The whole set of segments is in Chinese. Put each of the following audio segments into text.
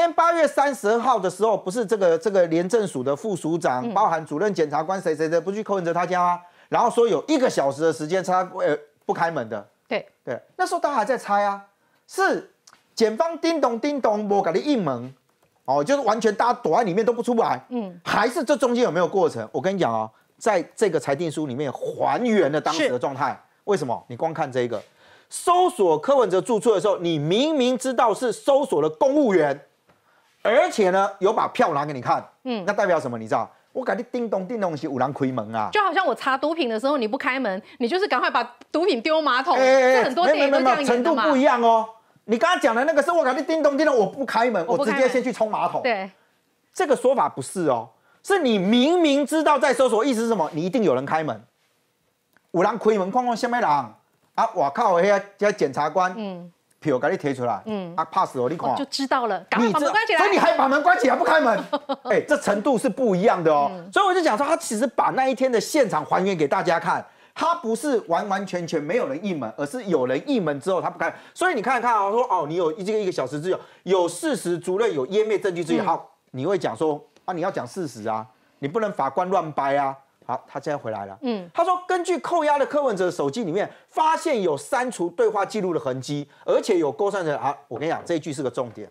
天八月三十号的时候，不是这个这个廉政署的副署长，包含主任检察官谁谁谁，不去柯文哲他家吗？然后说有一个小时的时间，他呃不开门的。对对，那时候大家还在猜啊，是检方叮咚叮咚，我给你应门，哦，就是完全大家躲在里面都不出来。嗯，还是这中间有没有过程？我跟你讲哦，在这个裁定书里面还原了当时的状态。为什么？你光看这个搜索柯文哲住处的时候，你明明知道是搜索了公务员。而且呢，有把票拿给你看，嗯，那代表什么？你知道？我感觉叮咚叮咚是五郎开门啊！就好像我查毒品的时候，你不开门，你就是赶快把毒品丢马桶。哎哎哎，没没没，程度不一样哦。你刚刚讲的那个是，我感觉叮咚叮咚，我不开门，我直接先去冲马桶。对，这个说法不是哦，是你明明知道在搜索，意思是什么？你一定有人开门。五郎开门，框框下面郎啊！我靠，我这些检察官，嗯。票赶紧贴出来，嗯，啊，s s 哦，那款就知道了，把门关起来，所以你还把门关起来不开门，哎，这程度是不一样的哦。所以我就讲说，他其实把那一天的现场还原给大家看，他不是完完全全没有人应门，而是有人应门之后他不开。所以你看看啊，说哦，你有这个一个小时之有有事实、责任、有湮灭证据之有，好，你会讲说啊，你要讲事实啊，你不能法官乱掰啊。好，他现在回来了。嗯，他说根据扣押的柯文哲手机里面，发现有删除对话记录的痕迹，而且有勾上的啊。我跟你讲，这一句是个重点。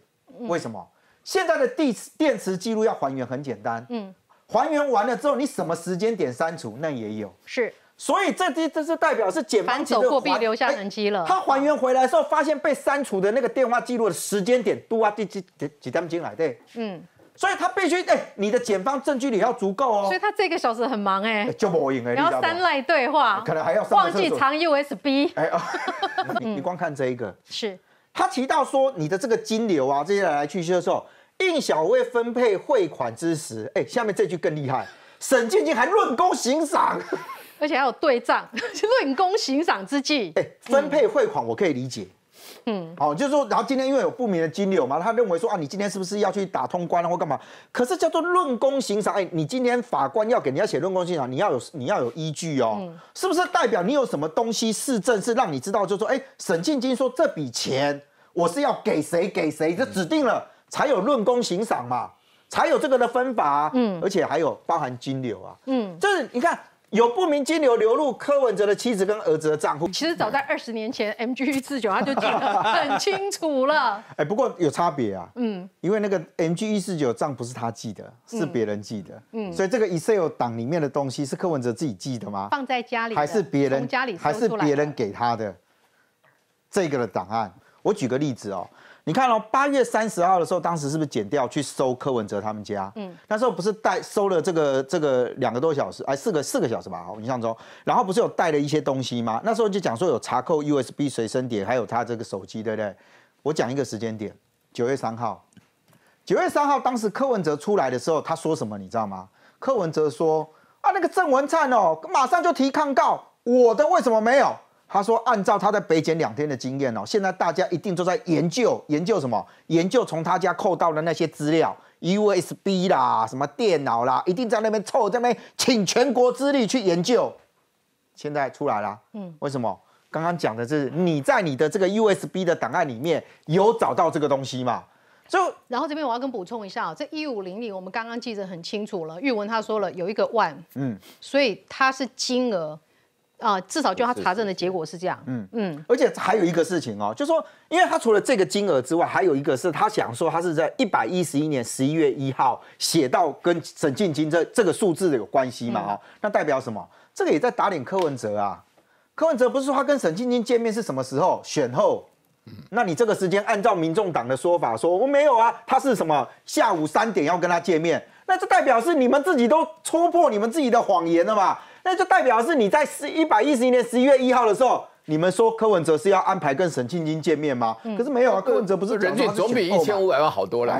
为什么？现在的地电池记录要还原很简单。嗯，还原完了之后，你什么时间点删除，那也有。是，所以这这这是代表是捡走货币留下痕迹了。他还原回来的时候，发现被删除的那个电话记录的时间点都啊，几几几几点进来？对，嗯。所以他必须哎，你的检方证据你要足够哦。所以他这个小时很忙哎，就播影哎，然后三赖对话，可能还要忘记藏 U S B。哎啊，你光看这一个，是他提到说你的这个金流啊，这些来去去的时候，应小薇分配汇款之时，哎，下面这句更厉害，沈健金还论功行赏，而且还有对账，论 功行赏之际，哎，分配汇款我可以理解。嗯，好，就是说，然后今天因为有不明的金流嘛，他认为说啊，你今天是不是要去打通关或干嘛？可是叫做论功行赏，哎，你今天法官要给你要写论功行赏，你要有你要有依据哦，是不是代表你有什么东西是证是让你知道？就是说，哎，沈静晶说这笔钱我是要给谁给谁，就指定了才有论功行赏嘛，才有这个的分法，嗯，而且还有包含金流啊，嗯，就是你看。有不明金流流入柯文哲的妻子跟儿子的账户。其实早在二十年前，M G 一四九他就记得 很清楚了。哎，不过有差别啊。嗯，因为那个 M G 一四九账不是他记的，是别人记的。嗯，所以这个 Excel 档里面的东西是柯文哲自己记的吗？放在家里还是别人家里？还是别人给他的这个的档案？我举个例子哦，你看哦，八月三十号的时候，当时是不是剪掉去搜柯文哲他们家？嗯，那时候不是带搜了这个这个两个多小时，哎，四个四个小时吧。我你上周，然后不是有带了一些东西吗？那时候就讲说有查扣 USB 随身碟，还有他这个手机，对不对？我讲一个时间点，九月三号，九月三号当时柯文哲出来的时候，他说什么？你知道吗？柯文哲说啊，那个郑文灿哦，马上就提抗告，我的为什么没有？他说：“按照他在北检两天的经验哦，现在大家一定都在研究研究什么？研究从他家扣到的那些资料，U S B 啦，什么电脑啦，一定在那边凑，在那边请全国之力去研究。现在出来了，嗯，为什么？刚刚讲的是你在你的这个 U S B 的档案里面有找到这个东西吗？就然后这边我要跟补充一下这在一五零零，我们刚刚记得很清楚了。玉文他说了有一个万，嗯，所以它是金额。”啊，至少就他查证的结果是这样。嗯嗯，而且还有一个事情哦，就说，因为他除了这个金额之外，还有一个是他想说他是在一百一十一年十一月一号写到跟沈静晶这这个数字有关系嘛？哦，那代表什么？这个也在打脸柯文哲啊。柯文哲不是说他跟沈静晶见面是什么时候？选后。嗯，那你这个时间按照民众党的说法说我没有啊，他是什么下午三点要跟他见面？那这代表是你们自己都戳破你们自己的谎言了嘛？那就代表是你在十一百一十一年十一月一号的时候。你们说柯文哲是要安排跟沈庆京见面吗？可是没有啊，柯文哲不是人均总比一千五百万好多了。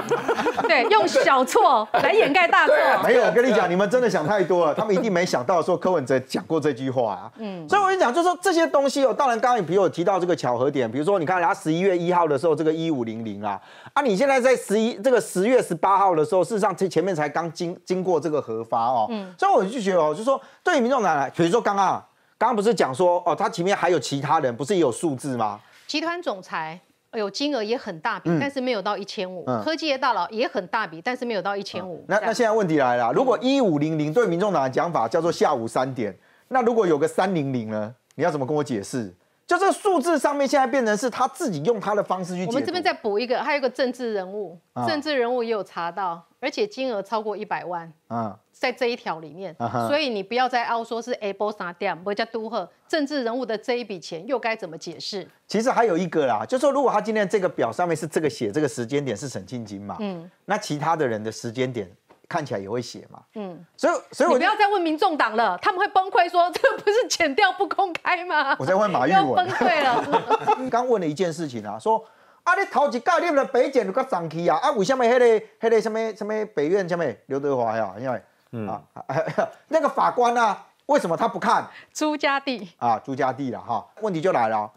对，用小错来掩盖大错。没有，我跟你讲，你们真的想太多了。他们一定没想到说柯文哲讲过这句话啊。嗯，所以我跟你讲，就是说这些东西哦，当然刚刚比如我提到这个巧合点，比如说你看，他十一月一号的时候，这个一五零零啊，啊，你现在在十一这个十月十八号的时候，事实上前前面才刚经经过这个核发哦。嗯，所以我就觉得哦，就说对于民众党来说，刚刚。刚刚不是讲说哦，他前面还有其他人，不是也有数字吗？集团总裁有金额也很大笔，但是没有到一千五。科技的大佬也很大笔，但是没有到一千五。那那现在问题来了，如果一五零零对民众党的讲法叫做下午三点，那如果有个三零零呢？你要怎么跟我解释？就个数字上面现在变成是他自己用他的方式去解我们这边再补一个，还有个政治人物，政治人物也有查到，而且金额超过一百万。嗯，在这一条里面，所以你不要再拗说是 a b l e n 点，d 叫杜赫政治人物的这一笔钱又该怎么解释？其实还有一个啦，就说如果他今天这个表上面是这个写，这个时间点是沈庆金嘛，嗯，那其他的人的时间点。看起来也会写嘛，嗯，所以所以我不要再问民众党了，他们会崩溃说这不是剪掉不公开吗？我在问马玉文，崩溃了。刚问了一件事情啊，说啊，你头一届你们的北检又个涨气啊，啊，为什么？那个那个什么什么北院什么刘德华啊，因为嗯啊，那个法官呢，为什么他不看朱家地啊？朱家地了哈，问题就来了，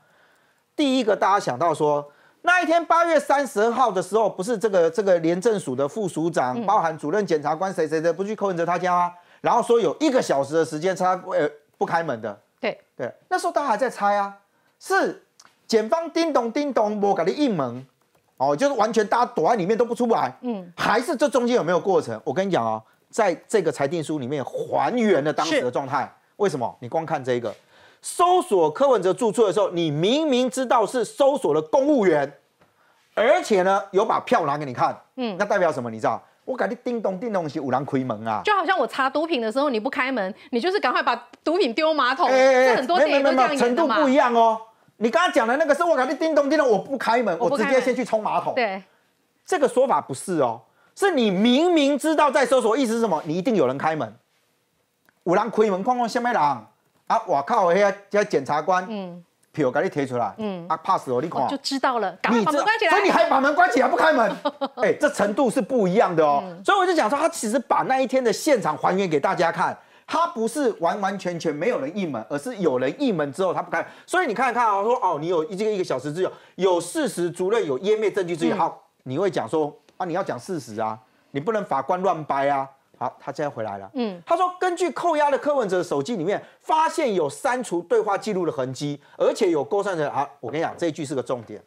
第一个大家想到说。那一天八月三十号的时候，不是这个这个廉政署的副署长，包含主任检察官谁谁谁，不去柯文哲他家吗？然后说有一个小时的时间，他呃不开门的。对对，那时候他还在猜啊，是检方叮咚叮咚，我给你应门，哦，就是完全大家躲在里面都不出不来。嗯，还是这中间有没有过程？我跟你讲哦，在这个裁定书里面还原了当时的状态。为什么？你光看这个。搜索柯文哲住处的时候，你明明知道是搜索了公务员，而且呢有把票拿给你看，嗯，那代表什么？你知道？我感觉叮咚叮咚是五郎开门啊，就好像我查毒品的时候你不开门，你就是赶快把毒品丢马桶。哎哎，没的没，程度不一样哦。你刚刚讲的那个是我感觉叮咚叮咚，我不开门，我直接先去冲马桶。对，这个说法不是哦，是你明明知道在搜索，意思是什么？你一定有人开门，五郎开门哐哐下面狼。啊！我靠！我遐叫检察官，嗯，票给你贴出来，啊，p a s s 哦！你看就知道了，快把起来，所以你还把门关起来不开门？哎，这程度是不一样的哦。所以我就讲说，他其实把那一天的现场还原给大家看，他不是完完全全没有人应门，而是有人应门之后他不开。所以你看看啊，说哦，你有这个一个小时之有有事实、责任、有湮灭证据之有，好，你会讲说啊，你要讲事实啊，你不能法官乱掰啊。好，他现在回来了。嗯，他说根据扣押的柯文哲手机里面，发现有删除对话记录的痕迹，而且有勾算的啊。我跟你讲，这一句是个重点。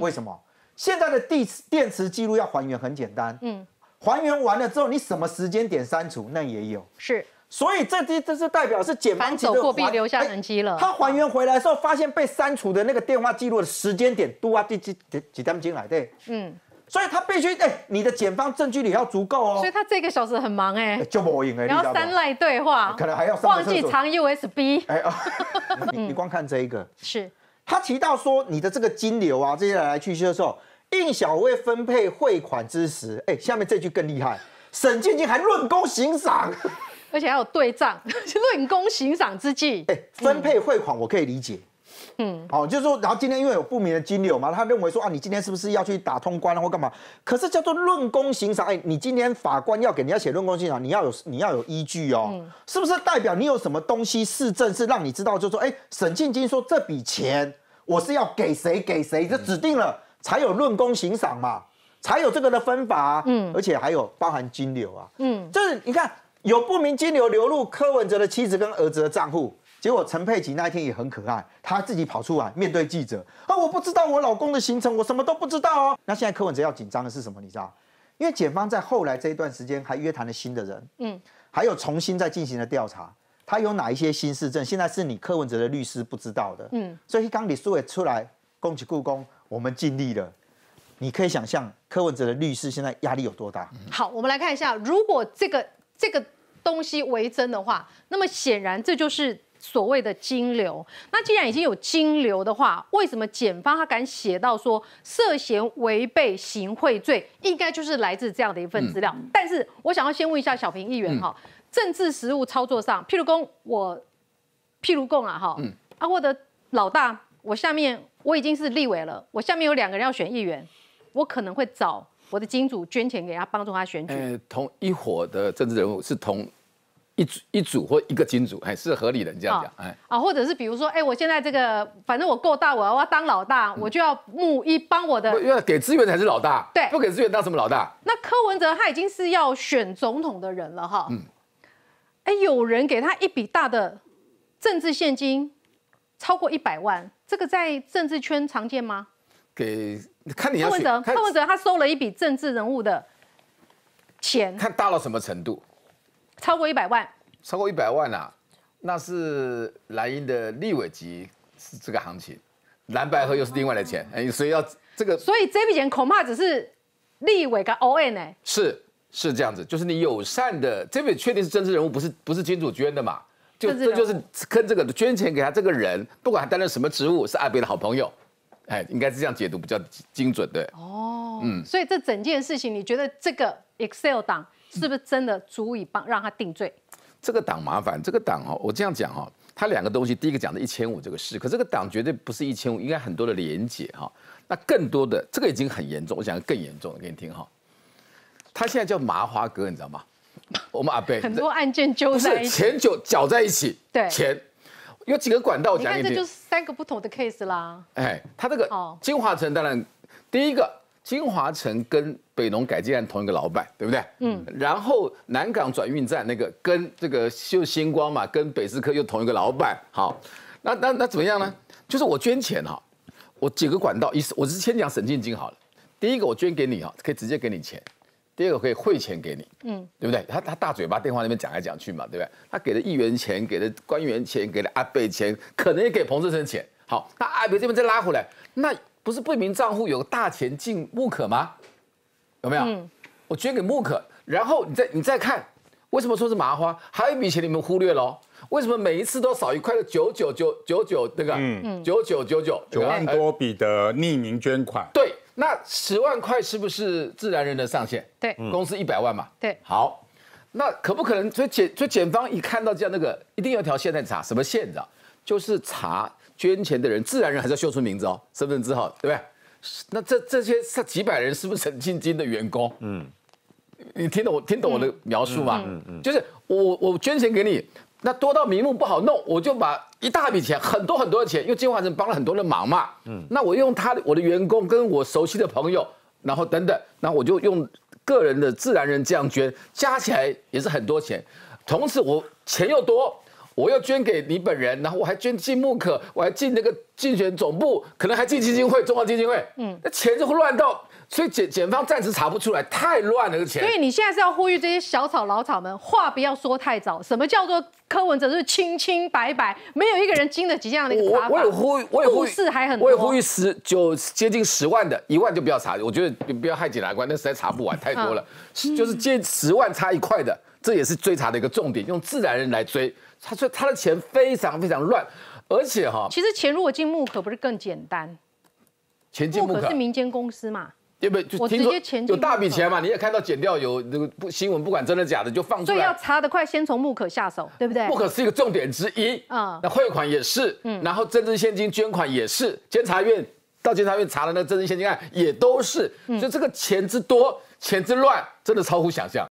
为什么现在的地电池记录要还原很简单？嗯，还原完了之后，你什么时间点删除，那也有。是，所以这这这是代表是警方走货币留下痕迹了。他还原回来的时候，发现被删除的那个电话记录的时间点，多啊几几几几点进来？对，嗯。所以他必须哎，你的检方证据你要足够哦。所以他这个小时很忙哎，就播影哎，然后三赖对话，可能还要忘记藏 USB 哎啊，你光看这一个，是他提到说你的这个金流啊，这些来去去的时候，应小微分配汇款之时，哎，下面这句更厉害，沈静静还论功行赏，而且还有对账，论功行赏之际，哎，分配汇款我可以理解。嗯，好，就是说，然后今天因为有不明的金流嘛，他认为说啊，你今天是不是要去打通关或干嘛？可是叫做论功行赏，哎，你今天法官要给人家写论功行赏，你要有你要有依据哦，是不是代表你有什么东西是证，是让你知道，就是说，哎，沈庆金说这笔钱我是要给谁给谁，就指定了才有论功行赏嘛，才有这个的分法，嗯，而且还有包含金流啊，嗯，就是你看有不明金流流入柯文哲的妻子跟儿子的账户。结果陈佩琪那一天也很可爱，她自己跑出来面对记者，啊，我不知道我老公的行程，我什么都不知道哦。那现在柯文哲要紧张的是什么？你知道？因为检方在后来这一段时间还约谈了新的人，嗯，还有重新再进行了调查，他有哪一些新事证？现在是你柯文哲的律师不知道的，嗯。所以刚李苏伟出来恭喜故宫，我们尽力了。你可以想象柯文哲的律师现在压力有多大。好，我们来看一下，如果这个这个东西为真的话，那么显然这就是。所谓的金流，那既然已经有金流的话，为什么检方他敢写到说涉嫌违背行贿罪，应该就是来自这样的一份资料。但是我想要先问一下小平议员哈，政治实务操作上，譬如公我，譬如供啊哈，啊我的老大，我下面我已经是立委了，我下面有两个人要选议员，我可能会找我的金主捐钱给他，帮助他选举。同一伙的政治人物是同。一组一组或一个金主，哎，是合理的这样讲，哎啊，或者是比如说，哎，我现在这个，反正我够大，我要当老大，我就要募一帮我的，要给资源才是老大，对，不给资源当什么老大？那柯文哲他已经是要选总统的人了哈，嗯，哎，有人给他一笔大的政治现金，超过一百万，这个在政治圈常见吗？给看，你柯文哲，柯文哲他收了一笔政治人物的钱，看大到什么程度？超过一百万，超过一百万啊，那是蓝营的立委级是这个行情，蓝白合又是另外的钱，哎，所以要这个，所以这笔钱恐怕只是立委跟 O N 呢，是是这样子，就是你友善的这笔确定是政治人物，不是不是金主捐的嘛，就这就是跟这个捐钱给他这个人，不管他担任什么职务，是阿扁的好朋友，哎，应该是这样解读比较精准的哦，嗯，所以这整件事情，你觉得这个 Excel 党？是不是真的足以帮让他定罪？这个党麻烦，这个党哦，我这样讲哈，他两个东西，第一个讲的一千五这个事，可这个党绝对不是一千五，应该很多的连结哈。那更多的这个已经很严重，我讲更严重给你听哈。他现在叫麻花哥，你知道吗？我们阿贝很多案件纠不是钱就搅在一起，对，钱有几个管道讲，你这就是三个不同的 case 啦。哎，他这个哦，金华城当然第一个金华城跟。北农改建案同一个老板，对不对？嗯。然后南港转运站那个跟这个秀星光嘛，跟北斯科又同一个老板，好。那那那怎么样呢？就是我捐钱哈，我几个管道，一我是先讲沈晶金好了。第一个我捐给你哈，可以直接给你钱；第二个可以汇钱给你，嗯，对不对？他他大嘴巴电话那边讲来讲去嘛，对不对？他给了一元钱，给了官员钱，给了阿北钱，可能也给彭志成钱。好，那阿北这边再拉回来，那不是不明账户有个大钱进不可吗？有没有？我捐给木可，然后你再你再看，为什么说是麻花？还有一笔钱你们忽略了，为什么每一次都少一块的九九九九九那个？嗯嗯，九九九九九万多笔的匿名捐款。对，那十万块是不是自然人的上限？对，公司一百万嘛。对，好，那可不可能？所以检所以检方一看到这样，那个一定有条线在查什么线的？就是查捐钱的人，自然人还是要秀出名字哦，身份证号，对不对？那这这些是几百人，是不是陈庆金的员工？嗯，你听懂我听懂我的描述吗？嗯嗯，就是我我捐钱给你，那多到名目不好弄，我就把一大笔钱，很多很多的钱，因为金华人帮了很多的忙嘛，嗯，那我用他我的员工跟我熟悉的朋友，然后等等，那我就用个人的自然人这样捐，加起来也是很多钱，同时我钱又多。我要捐给你本人，然后我还捐进慕可，我还进那个竞选总部，可能还进基金会、中华基金会。嗯，那钱就会乱到，所以检检方暂时查不出来，太乱了。这钱。所以你现在是要呼吁这些小草老草们，话不要说太早。什么叫做柯文哲是清清白白，没有一个人经得起这样的查访。我有呼籲，也呼吁，我也呼吁，我也呼吁十就接近十万的，一万就不要查，我觉得不要害检察官，那实在查不完太多了。就是借十万差一块的，这也是追查的一个重点，用自然人来追。他说他的钱非常非常乱，而且哈，其实钱如果进木可不是更简单？钱进木可是民间公司嘛，对不对？我听说有大笔钱嘛，你也看到剪掉有那个不新闻，不管真的假的就放出来。所以要查得快，先从木可下手，对不对？木可是一个重点之一啊，那汇款也是，嗯，然后政治现金捐款也是，监察院到监察院查了那个政治现金案也都是，所以这个钱之多，钱之乱，真的超乎想象。